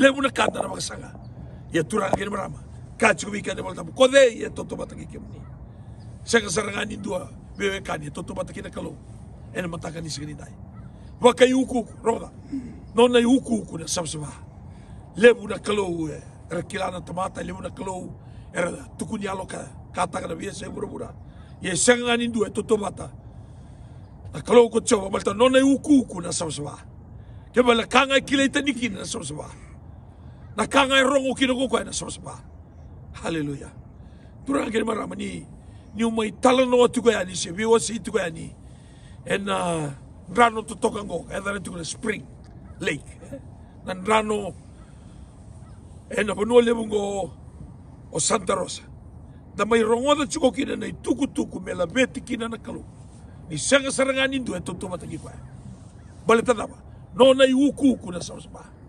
lebu na kata na magasanga ya turang kini marama kacu bika de maltamu kode ya toto bataki kemni sanga sarangani dua bebe kani toto bataki kina kalau ena mata kani segini dai waka yuku roda nona yuku kuna sabsaba le una kalau eh, kilana tamata lebu na kalau era tukunya loka kata kana biasa bura-bura ya sanga ngani dua toto bata kalau ko coba malta nona yuku sam sama. Ke bala kanga e kila itaniki na sama ba. Na kanga e rongo kina koko e na sama ba. Haleluya. Tura kena marama ni ni umai talano tuko ni se biwa si tuko ni. En uh, rano to tokango edare na spring lake. Na rano en apa no lebungo o Santa Rosa. Da mai rongo da chuko kina na tuku tuku mela beti kina na kalu. Ni sanga sarangani ndu e toto mataki kwa. Baleta daba. No, na huku kuku na Zanzibar.